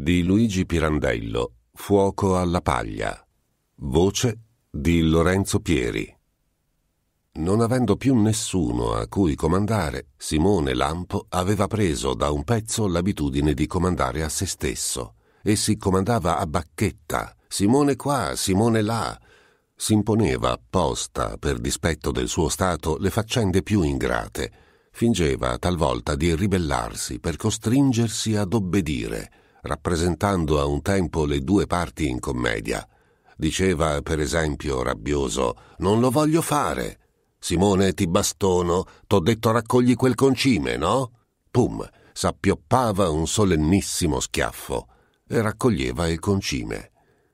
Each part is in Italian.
di Luigi Pirandello, Fuoco alla paglia. Voce di Lorenzo Pieri. Non avendo più nessuno a cui comandare, Simone Lampo aveva preso da un pezzo l'abitudine di comandare a se stesso e si comandava a bacchetta, Simone qua, Simone là. Si imponeva apposta, per dispetto del suo stato, le faccende più ingrate. Fingeva talvolta di ribellarsi per costringersi ad obbedire rappresentando a un tempo le due parti in commedia. Diceva, per esempio, rabbioso, Non lo voglio fare. Simone, ti bastono, t'ho detto raccogli quel concime, no? Pum, s'appioppava un solennissimo schiaffo e raccoglieva il concime.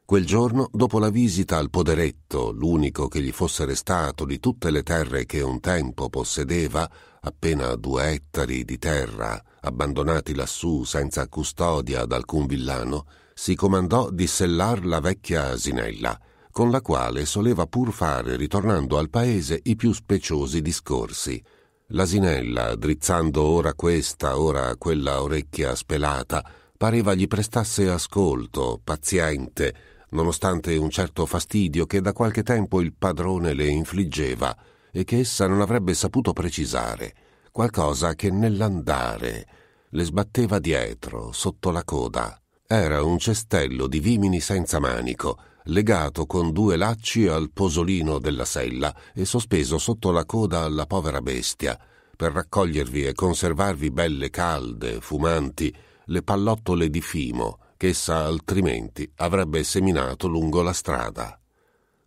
Quel giorno, dopo la visita al poderetto, l'unico che gli fosse restato di tutte le terre che un tempo possedeva, appena due ettari di terra, abbandonati lassù senza custodia da alcun villano, si comandò di sellar la vecchia asinella, con la quale soleva pur fare, ritornando al paese, i più speciosi discorsi. L'asinella, drizzando ora questa, ora quella orecchia spelata, pareva gli prestasse ascolto, paziente, nonostante un certo fastidio che da qualche tempo il padrone le infliggeva e che essa non avrebbe saputo precisare, qualcosa che nell'andare le sbatteva dietro, sotto la coda. Era un cestello di vimini senza manico, legato con due lacci al posolino della sella e sospeso sotto la coda alla povera bestia, per raccogliervi e conservarvi belle calde, fumanti, le pallottole di fimo, ch'essa altrimenti avrebbe seminato lungo la strada.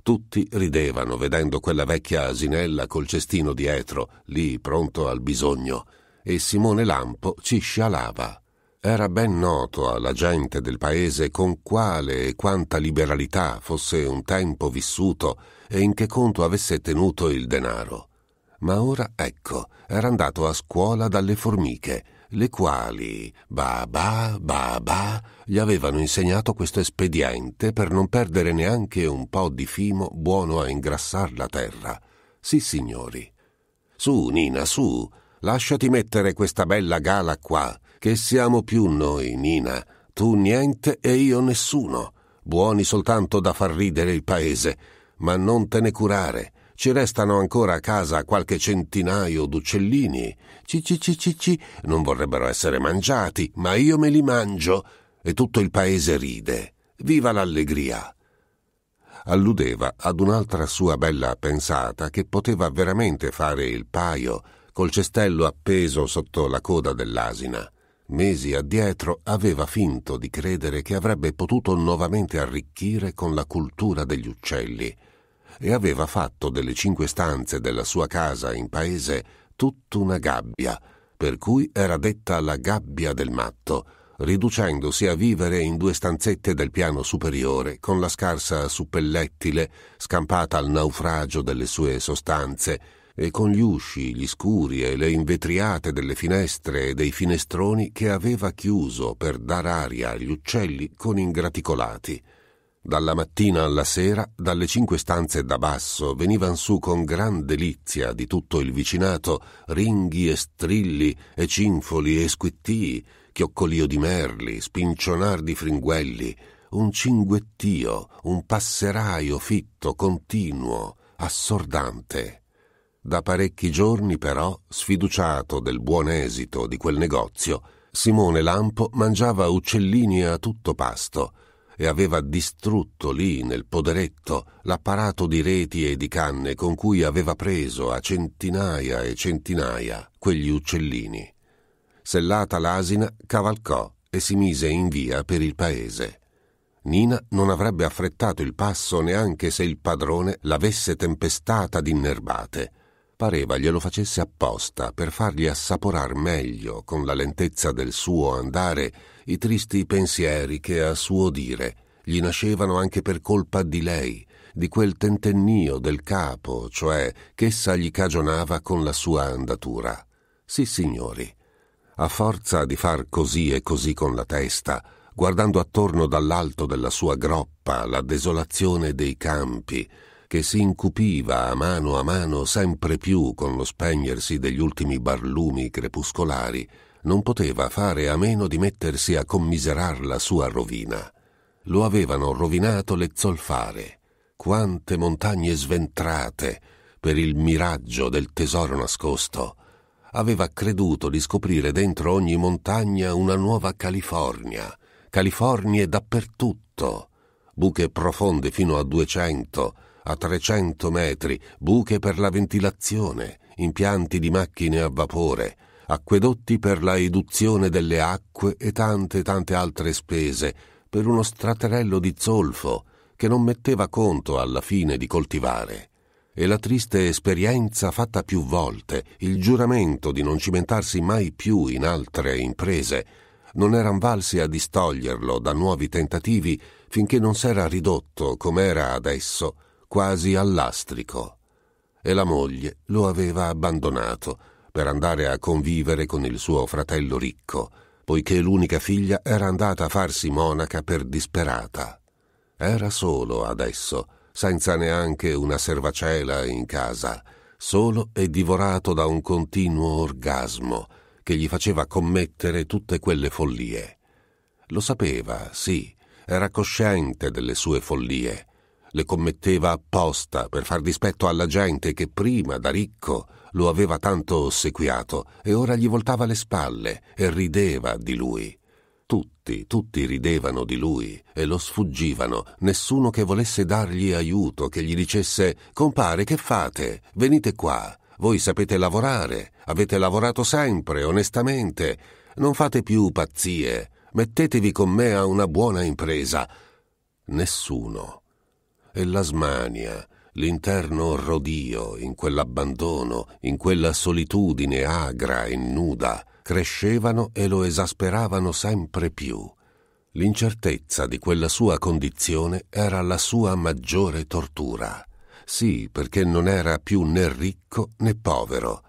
Tutti ridevano vedendo quella vecchia asinella col cestino dietro, lì pronto al bisogno, e Simone Lampo ci scialava. Era ben noto alla gente del paese con quale e quanta liberalità fosse un tempo vissuto e in che conto avesse tenuto il denaro. Ma ora ecco, era andato a scuola dalle formiche, le quali Baba Baba gli avevano insegnato questo espediente per non perdere neanche un po' di fimo buono a ingrassar la terra. Sì, signori. Su, Nina, su, lasciati mettere questa bella gala qua, che siamo più noi, Nina, tu niente e io nessuno, buoni soltanto da far ridere il paese, ma non te ne curare. Ci restano ancora a casa qualche centinaio d'uccellini. Cicicicicci non vorrebbero essere mangiati, ma io me li mangio e tutto il paese ride. Viva l'allegria! Alludeva ad un'altra sua bella pensata che poteva veramente fare il paio col cestello appeso sotto la coda dell'asina mesi addietro aveva finto di credere che avrebbe potuto nuovamente arricchire con la cultura degli uccelli e aveva fatto delle cinque stanze della sua casa in paese tutta una gabbia, per cui era detta la gabbia del matto, riducendosi a vivere in due stanzette del piano superiore con la scarsa suppellettile scampata al naufragio delle sue sostanze e con gli usci, gli scuri e le invetriate delle finestre e dei finestroni che aveva chiuso per dar aria agli uccelli con ingraticolati dalla mattina alla sera, dalle cinque stanze da basso venivan su con gran delizia di tutto il vicinato ringhi e strilli e cinfoli e squittii, chioccolio di merli, spincionar di fringuelli, un cinguettio, un passeraio fitto, continuo, assordante. Da parecchi giorni, però, sfiduciato del buon esito di quel negozio, Simone Lampo mangiava uccellini a tutto pasto e aveva distrutto lì nel poderetto l'apparato di reti e di canne con cui aveva preso a centinaia e centinaia quegli uccellini. Sellata l'asina, cavalcò e si mise in via per il paese. Nina non avrebbe affrettato il passo neanche se il padrone l'avesse tempestata di nerbate pareva glielo facesse apposta per fargli assaporar meglio, con la lentezza del suo andare, i tristi pensieri che a suo dire gli nascevano anche per colpa di lei, di quel tentennio del capo, cioè ch'essa gli cagionava con la sua andatura. Sì, signori, a forza di far così e così con la testa, guardando attorno dall'alto della sua groppa la desolazione dei campi, che si incupiva a mano a mano sempre più con lo spegnersi degli ultimi barlumi crepuscolari, non poteva fare a meno di mettersi a commiserar la sua rovina. Lo avevano rovinato le zolfare. Quante montagne sventrate per il miraggio del tesoro nascosto. Aveva creduto di scoprire dentro ogni montagna una nuova California, Californie dappertutto, buche profonde fino a duecento, a 300 metri, buche per la ventilazione, impianti di macchine a vapore, acquedotti per la eduzione delle acque e tante tante altre spese per uno straterello di zolfo che non metteva conto alla fine di coltivare. E la triste esperienza fatta più volte, il giuramento di non cimentarsi mai più in altre imprese, non eran valsi a distoglierlo da nuovi tentativi finché non s'era ridotto, com'era adesso, quasi al lastrico, e la moglie lo aveva abbandonato per andare a convivere con il suo fratello ricco, poiché l'unica figlia era andata a farsi monaca per disperata. Era solo adesso, senza neanche una servacela in casa, solo e divorato da un continuo orgasmo che gli faceva commettere tutte quelle follie. Lo sapeva, sì, era cosciente delle sue follie, le commetteva apposta per far dispetto alla gente che prima da ricco lo aveva tanto ossequiato e ora gli voltava le spalle e rideva di lui. Tutti, tutti ridevano di lui e lo sfuggivano, nessuno che volesse dargli aiuto, che gli dicesse compare che fate, venite qua, voi sapete lavorare, avete lavorato sempre, onestamente, non fate più pazzie, mettetevi con me a una buona impresa. Nessuno e la smania, l'interno rodio in quell'abbandono, in quella solitudine agra e nuda, crescevano e lo esasperavano sempre più. L'incertezza di quella sua condizione era la sua maggiore tortura. Sì, perché non era più né ricco né povero.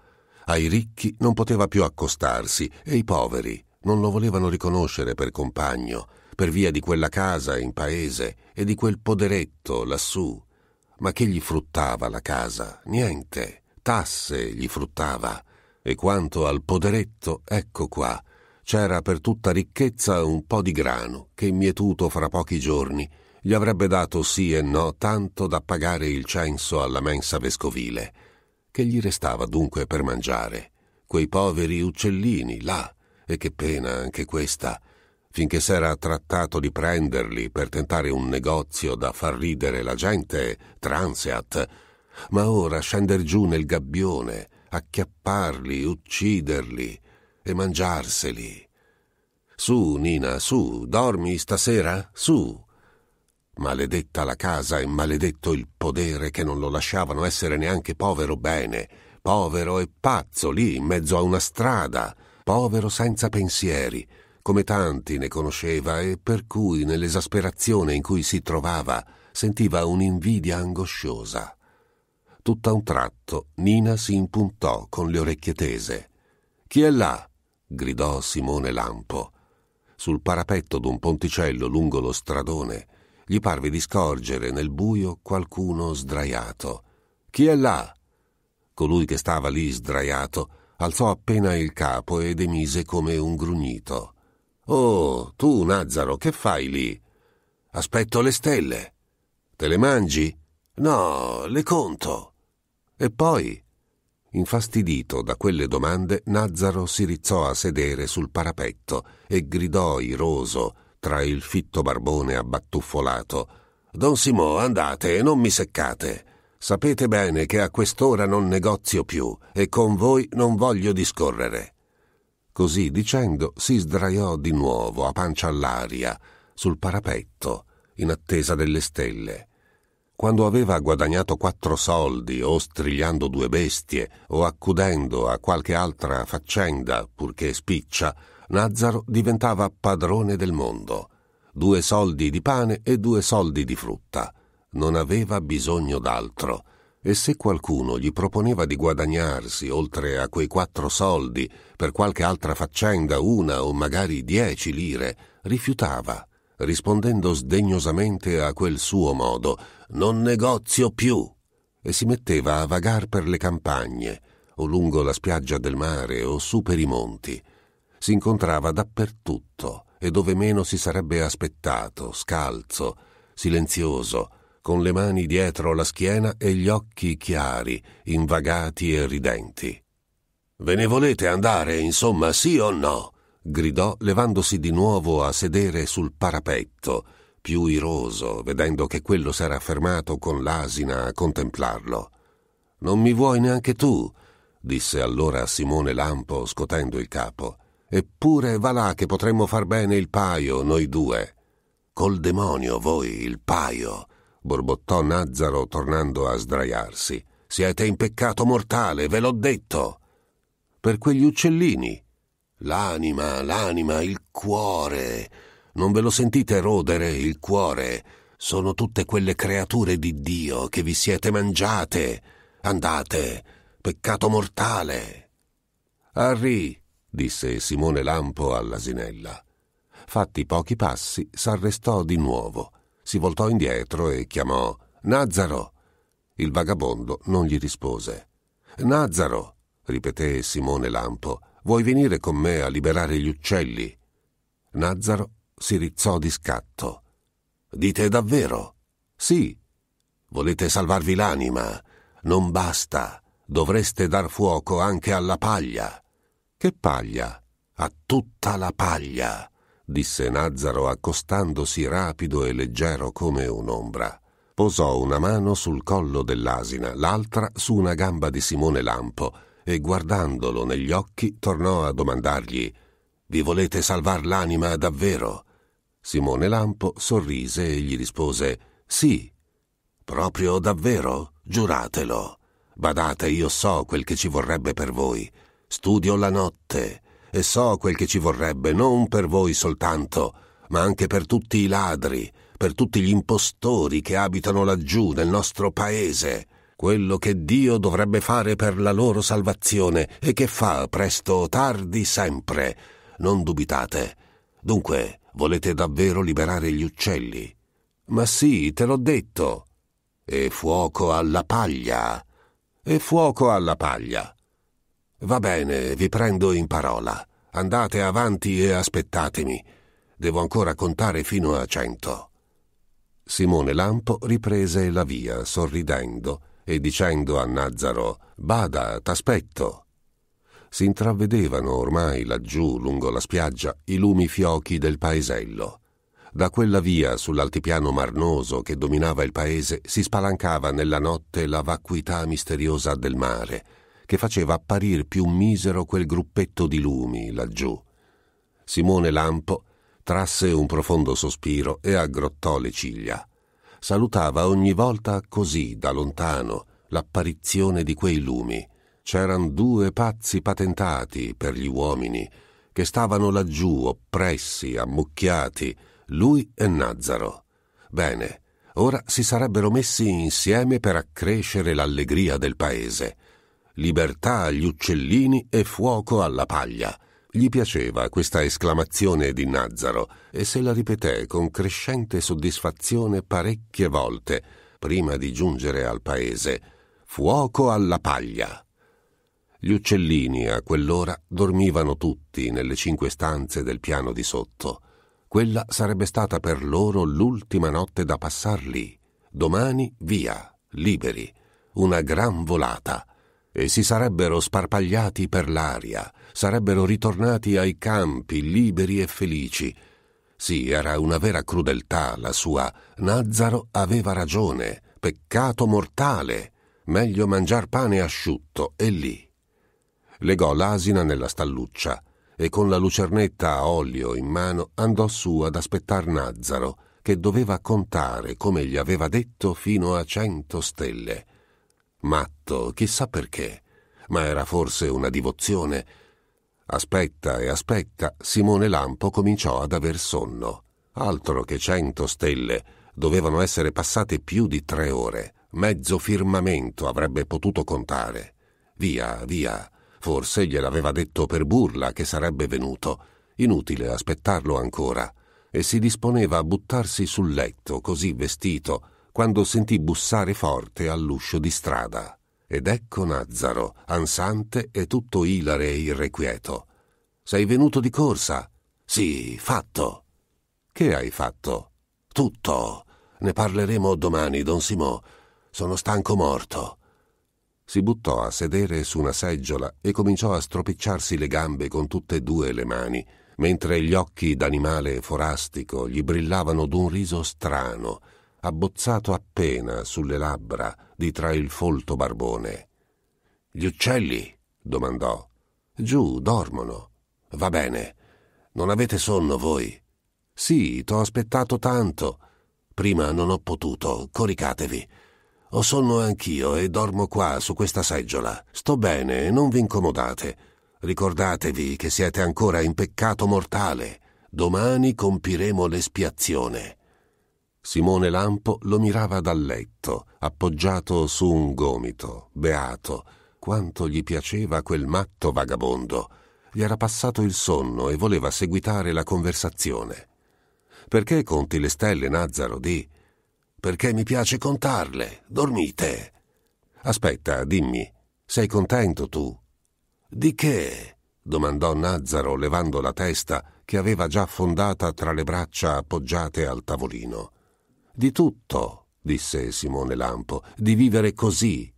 Ai ricchi non poteva più accostarsi e i poveri non lo volevano riconoscere per compagno per via di quella casa in paese e di quel poderetto lassù. Ma che gli fruttava la casa? Niente. Tasse gli fruttava. E quanto al poderetto, ecco qua, c'era per tutta ricchezza un po' di grano che mietuto fra pochi giorni gli avrebbe dato sì e no tanto da pagare il censo alla mensa vescovile. Che gli restava dunque per mangiare? Quei poveri uccellini là, e che pena anche questa, finché s'era trattato di prenderli per tentare un negozio da far ridere la gente, Transeat, ma ora scender giù nel gabbione, acchiapparli, ucciderli e mangiarseli. Su, Nina, su, dormi stasera? Su. Maledetta la casa e maledetto il podere che non lo lasciavano essere neanche povero bene, povero e pazzo lì in mezzo a una strada, povero senza pensieri, come tanti ne conosceva e per cui nell'esasperazione in cui si trovava sentiva un'invidia angosciosa. Tutt'a un tratto Nina si impuntò con le orecchie tese. Chi è là? gridò Simone Lampo. Sul parapetto d'un ponticello lungo lo stradone gli parve di scorgere nel buio qualcuno sdraiato. Chi è là? Colui che stava lì sdraiato alzò appena il capo ed emise come un grugnito. Oh, tu, Nazaro, che fai lì? Aspetto le stelle. Te le mangi? No, le conto. E poi? Infastidito da quelle domande, Nazaro si rizzò a sedere sul parapetto e gridò iroso tra il fitto barbone abbattuffolato. Don Simò, andate e non mi seccate. Sapete bene che a quest'ora non negozio più e con voi non voglio discorrere. Così dicendo si sdraiò di nuovo a pancia all'aria sul parapetto in attesa delle stelle. Quando aveva guadagnato quattro soldi o strigliando due bestie o accudendo a qualche altra faccenda, purché spiccia, Nazzaro diventava padrone del mondo. Due soldi di pane e due soldi di frutta. Non aveva bisogno d'altro e se qualcuno gli proponeva di guadagnarsi, oltre a quei quattro soldi, per qualche altra faccenda una o magari dieci lire, rifiutava, rispondendo sdegnosamente a quel suo modo Non negozio più! e si metteva a vagar per le campagne, o lungo la spiaggia del mare o su per i monti. Si incontrava dappertutto e dove meno si sarebbe aspettato, scalzo, silenzioso, con le mani dietro la schiena e gli occhi chiari, invagati e ridenti. Ve ne volete andare, insomma, sì o no? gridò, levandosi di nuovo a sedere sul parapetto, più iroso, vedendo che quello s'era fermato con l'asina a contemplarlo. Non mi vuoi neanche tu, disse allora Simone Lampo, scotendo il capo. Eppure va là che potremmo far bene il paio, noi due. Col demonio voi il paio, borbottò Nazzaro tornando a sdraiarsi. Siete in peccato mortale, ve l'ho detto. Per quegli uccellini. L'anima, l'anima, il cuore. Non ve lo sentite rodere il cuore? Sono tutte quelle creature di Dio che vi siete mangiate. Andate, peccato mortale. Arri, disse Simone Lampo all'asinella. Fatti pochi passi, s'arrestò di nuovo si voltò indietro e chiamò Nazzaro. Il vagabondo non gli rispose. Nazzaro, ripeté Simone Lampo, vuoi venire con me a liberare gli uccelli? Nazzaro si rizzò di scatto. Dite davvero? Sì. Volete salvarvi l'anima? Non basta. Dovreste dar fuoco anche alla paglia. Che paglia? A tutta la paglia disse Nàzzaro accostandosi rapido e leggero come un'ombra. Posò una mano sul collo dell'asina, l'altra su una gamba di Simone Lampo e guardandolo negli occhi tornò a domandargli Vi volete salvar l'anima davvero? Simone Lampo sorrise e gli rispose Sì. Proprio davvero? Giuratelo. Badate, io so quel che ci vorrebbe per voi. Studio la notte e so quel che ci vorrebbe non per voi soltanto, ma anche per tutti i ladri, per tutti gli impostori che abitano laggiù nel nostro paese, quello che Dio dovrebbe fare per la loro salvazione e che fa presto o tardi sempre. Non dubitate. Dunque, volete davvero liberare gli uccelli? Ma sì, te l'ho detto. E fuoco alla paglia. E fuoco alla paglia. Va bene, vi prendo in parola. Andate avanti e aspettatemi. Devo ancora contare fino a cento. Simone Lampo riprese la via, sorridendo e dicendo a Nàzzaro Bada, t'aspetto. Si intravedevano ormai laggiù, lungo la spiaggia, i lumi fiochi del paesello. Da quella via, sull'altipiano marnoso che dominava il paese, si spalancava nella notte la vacuità misteriosa del mare, che faceva apparir più misero quel gruppetto di lumi laggiù. Simone Lampo trasse un profondo sospiro e aggrottò le ciglia. Salutava ogni volta così, da lontano, l'apparizione di quei lumi. C'eran due pazzi patentati per gli uomini, che stavano laggiù, oppressi, ammucchiati, lui e Nazzaro. Bene, ora si sarebbero messi insieme per accrescere l'allegria del paese libertà agli uccellini e fuoco alla paglia. Gli piaceva questa esclamazione di Nazzaro e se la ripeté con crescente soddisfazione parecchie volte prima di giungere al paese. Fuoco alla paglia. Gli uccellini a quell'ora dormivano tutti nelle cinque stanze del piano di sotto. Quella sarebbe stata per loro l'ultima notte da passar lì. Domani via, liberi, una gran volata e si sarebbero sparpagliati per l'aria, sarebbero ritornati ai campi liberi e felici. Sì, era una vera crudeltà la sua. Nazzaro aveva ragione, peccato mortale. Meglio mangiar pane asciutto e lì. Legò l'asina nella stalluccia e con la lucernetta a olio in mano andò su ad aspettar Nazzaro, che doveva contare, come gli aveva detto, fino a cento stelle matto, chissà perché, ma era forse una divozione. Aspetta e aspetta, Simone Lampo cominciò ad aver sonno. Altro che cento stelle, dovevano essere passate più di tre ore. Mezzo firmamento avrebbe potuto contare. Via, via. Forse gliel'aveva detto per burla che sarebbe venuto. Inutile aspettarlo ancora. E si disponeva a buttarsi sul letto, così vestito, quando sentì bussare forte all'uscio di strada. Ed ecco Nazzaro, ansante e tutto ilare e irrequieto. Sei venuto di corsa? Sì, fatto. Che hai fatto? Tutto. Ne parleremo domani, don Simò. Sono stanco morto. Si buttò a sedere su una seggiola e cominciò a stropicciarsi le gambe con tutte e due le mani, mentre gli occhi d'animale forastico gli brillavano d'un riso strano abbozzato appena sulle labbra di tra il folto barbone. Gli uccelli? domandò. Giù, dormono. Va bene. Non avete sonno voi? Sì, t'ho aspettato tanto. Prima non ho potuto. Coricatevi. Ho sonno anch'io e dormo qua su questa seggiola. Sto bene non vi incomodate. Ricordatevi che siete ancora in peccato mortale. Domani compiremo l'espiazione. Simone Lampo lo mirava dal letto, appoggiato su un gomito, beato. Quanto gli piaceva quel matto vagabondo. Gli era passato il sonno e voleva seguitare la conversazione. Perché conti le stelle, Nazzaro, di? Perché mi piace contarle. Dormite. Aspetta, dimmi, sei contento tu? Di che? domandò Nazzaro levando la testa che aveva già affondata tra le braccia appoggiate al tavolino. Di tutto, disse Simone Lampo, di vivere così.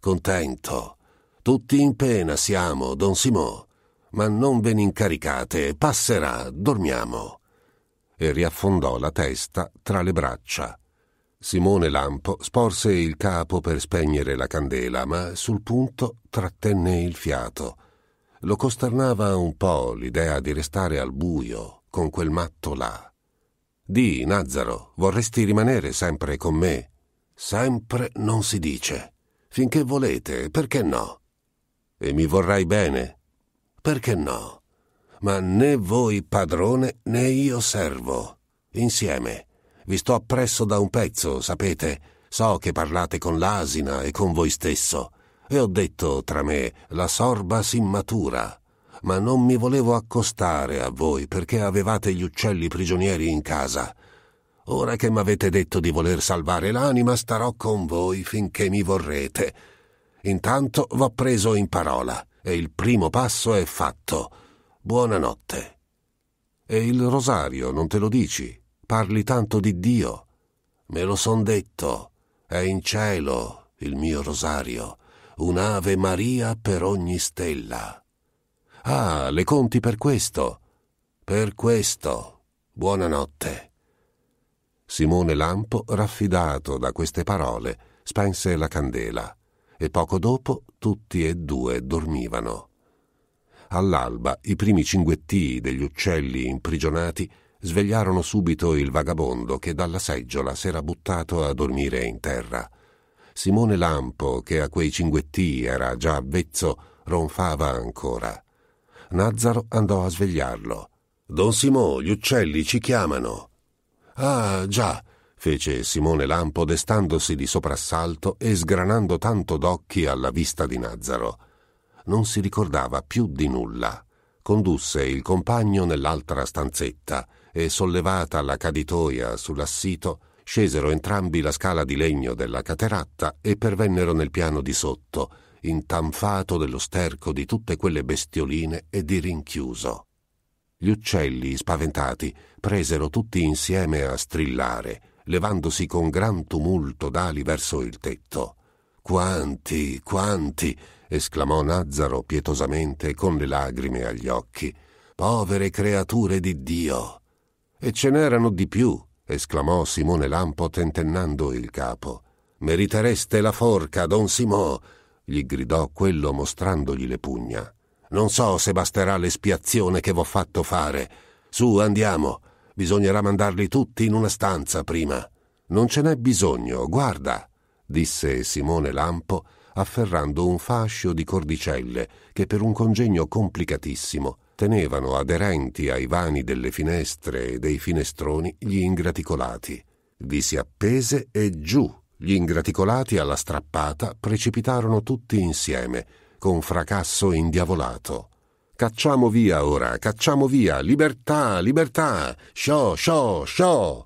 Contento. Tutti in pena siamo, don Simò. Ma non ve ne incaricate, passerà, dormiamo. E riaffondò la testa tra le braccia. Simone Lampo sporse il capo per spegnere la candela, ma sul punto trattenne il fiato. Lo costernava un po' l'idea di restare al buio con quel matto là. Di, Nazzaro, vorresti rimanere sempre con me? Sempre non si dice. Finché volete, perché no? E mi vorrai bene? Perché no? Ma né voi padrone né io servo. Insieme. Vi sto appresso da un pezzo, sapete. So che parlate con l'asina e con voi stesso. E ho detto tra me, la sorba si s'immatura ma non mi volevo accostare a voi perché avevate gli uccelli prigionieri in casa. Ora che m'avete detto di voler salvare l'anima, starò con voi finché mi vorrete. Intanto v'ho preso in parola e il primo passo è fatto. Buonanotte. E il rosario non te lo dici? Parli tanto di Dio. Me lo son detto. È in cielo il mio rosario, un'Ave Maria per ogni stella. Ah, le conti per questo. Per questo. Buonanotte. Simone Lampo, raffidato da queste parole, spense la candela e poco dopo tutti e due dormivano. All'alba i primi cinguettii degli uccelli imprigionati svegliarono subito il vagabondo che dalla seggiola s'era buttato a dormire in terra. Simone Lampo, che a quei cinguettii era già avvezzo, ronfava ancora. Nazzaro andò a svegliarlo. Don Simò, gli uccelli ci chiamano. Ah, già, fece Simone Lampo destandosi di soprassalto e sgranando tanto d'occhi alla vista di Nazzaro. Non si ricordava più di nulla. Condusse il compagno nell'altra stanzetta e, sollevata la caditoia sull'assito, scesero entrambi la scala di legno della cateratta e pervennero nel piano di sotto, intanfato dello sterco di tutte quelle bestioline e di rinchiuso. Gli uccelli, spaventati, presero tutti insieme a strillare, levandosi con gran tumulto d'ali verso il tetto. Quanti, quanti! esclamò Nazzaro pietosamente con le lagrime agli occhi. Povere creature di Dio! E ce n'erano di più, esclamò Simone Lampo tentennando il capo. Meritereste la forca, don Simò, gli gridò quello mostrandogli le pugna. Non so se basterà l'espiazione che v'ho fatto fare. Su, andiamo. Bisognerà mandarli tutti in una stanza prima. Non ce n'è bisogno, guarda, disse Simone Lampo, afferrando un fascio di cordicelle che per un congegno complicatissimo tenevano aderenti ai vani delle finestre e dei finestroni gli ingraticolati. Vi si appese e giù gli ingraticolati alla strappata precipitarono tutti insieme, con fracasso indiavolato. Cacciamo via ora, cacciamo via, libertà, libertà, sciò, sciò, sciò.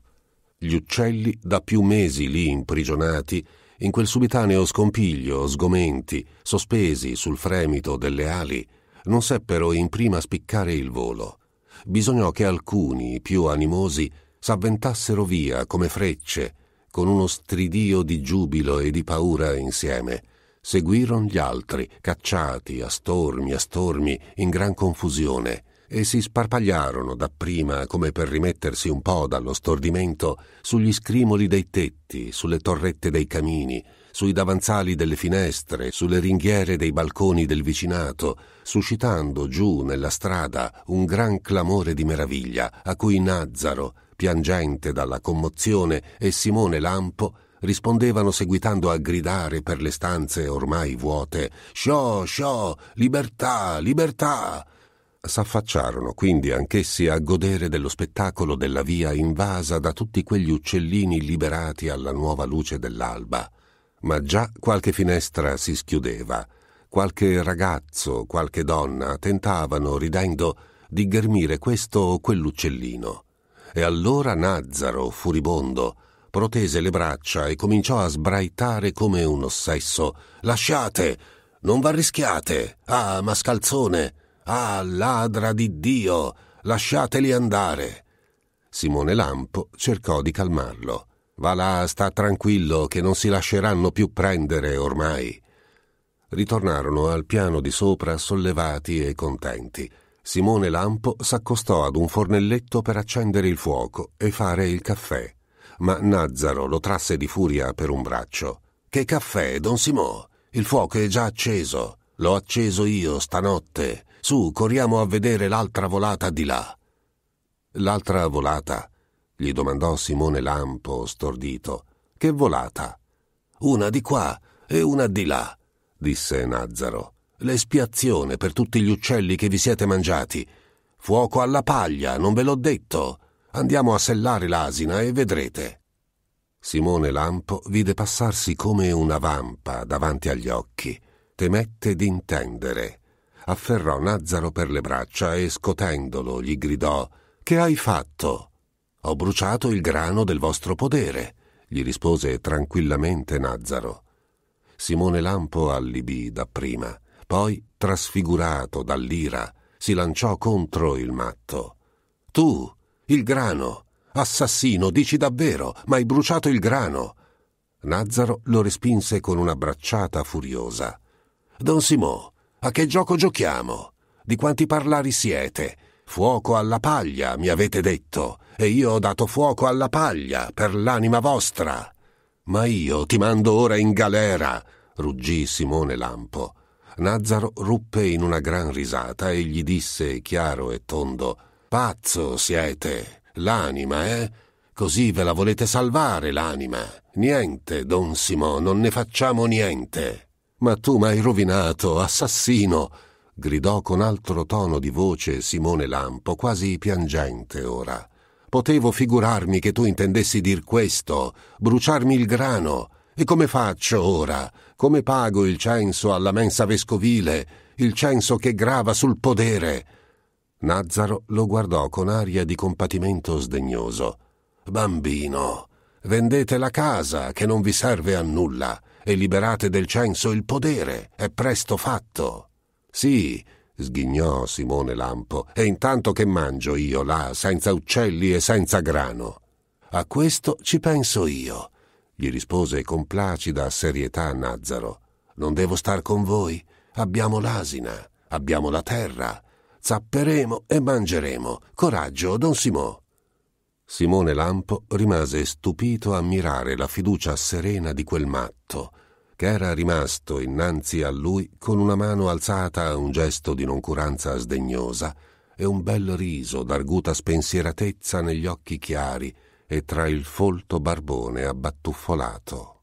Gli uccelli, da più mesi lì imprigionati, in quel subitaneo scompiglio, sgomenti, sospesi sul fremito delle ali, non seppero in prima spiccare il volo. Bisognò che alcuni, più animosi, s'avventassero via come frecce, con uno stridio di giubilo e di paura insieme. Seguiron gli altri, cacciati a stormi a stormi, in gran confusione, e si sparpagliarono dapprima, come per rimettersi un po' dallo stordimento, sugli scrimoli dei tetti, sulle torrette dei camini, sui davanzali delle finestre, sulle ringhiere dei balconi del vicinato, suscitando giù nella strada un gran clamore di meraviglia a cui Nazzaro, piangente dalla commozione, e Simone Lampo rispondevano seguitando a gridare per le stanze ormai vuote Sciò, sciò, libertà, libertà. S'affacciarono quindi anch'essi a godere dello spettacolo della via invasa da tutti quegli uccellini liberati alla nuova luce dell'alba. Ma già qualche finestra si schiudeva, qualche ragazzo, qualche donna tentavano, ridendo, di ghermire questo o quell'uccellino. E allora Nazzaro, furibondo, protese le braccia e cominciò a sbraitare come un ossesso. Lasciate! Non v'arrischiate! Ah, mascalzone! Ah, ladra di Dio! Lasciateli andare! Simone Lampo cercò di calmarlo. Va là, sta tranquillo, che non si lasceranno più prendere ormai. Ritornarono al piano di sopra sollevati e contenti. Simone Lampo s'accostò ad un fornelletto per accendere il fuoco e fare il caffè, ma Nazzaro lo trasse di furia per un braccio. Che caffè, don Simò? Il fuoco è già acceso. L'ho acceso io stanotte. Su, corriamo a vedere l'altra volata di là. L'altra volata? gli domandò Simone Lampo, stordito. Che volata? Una di qua e una di là, disse Nazzaro l'espiazione per tutti gli uccelli che vi siete mangiati. Fuoco alla paglia, non ve l'ho detto. Andiamo a sellare l'asina e vedrete. Simone Lampo vide passarsi come una vampa davanti agli occhi. Temette d'intendere. Afferrò Nazzaro per le braccia e scotendolo gli gridò Che hai fatto? Ho bruciato il grano del vostro podere, gli rispose tranquillamente Nazzaro. Simone Lampo allibì dapprima. prima poi, trasfigurato dall'ira, si lanciò contro il matto. Tu, il grano, assassino, dici davvero, ma hai bruciato il grano. Nazzaro lo respinse con una bracciata furiosa. Don Simò, a che gioco giochiamo? Di quanti parlari siete? Fuoco alla paglia, mi avete detto, e io ho dato fuoco alla paglia per l'anima vostra. Ma io ti mando ora in galera, ruggì Simone Lampo. Nazar ruppe in una gran risata e gli disse chiaro e tondo Pazzo siete, l'anima, eh? Così ve la volete salvare l'anima. Niente, don Simo, non ne facciamo niente. Ma tu m'hai rovinato, assassino! gridò con altro tono di voce Simone Lampo, quasi piangente ora. Potevo figurarmi che tu intendessi dir questo, bruciarmi il grano. E come faccio ora? Come pago il censo alla mensa vescovile, il censo che grava sul podere? Nazzaro lo guardò con aria di compatimento sdegnoso. Bambino, vendete la casa che non vi serve a nulla e liberate del censo il podere, è presto fatto. Sì, sghignò Simone Lampo, e intanto che mangio io là, senza uccelli e senza grano. A questo ci penso io gli rispose con placida serietà Nàzzaro. Non devo star con voi. Abbiamo l'asina, abbiamo la terra. Zapperemo e mangeremo. Coraggio, don Simò. Simone Lampo rimase stupito a mirare la fiducia serena di quel matto, che era rimasto innanzi a lui con una mano alzata a un gesto di noncuranza sdegnosa e un bel riso d'arguta spensieratezza negli occhi chiari e tra il folto barbone abbattufolato.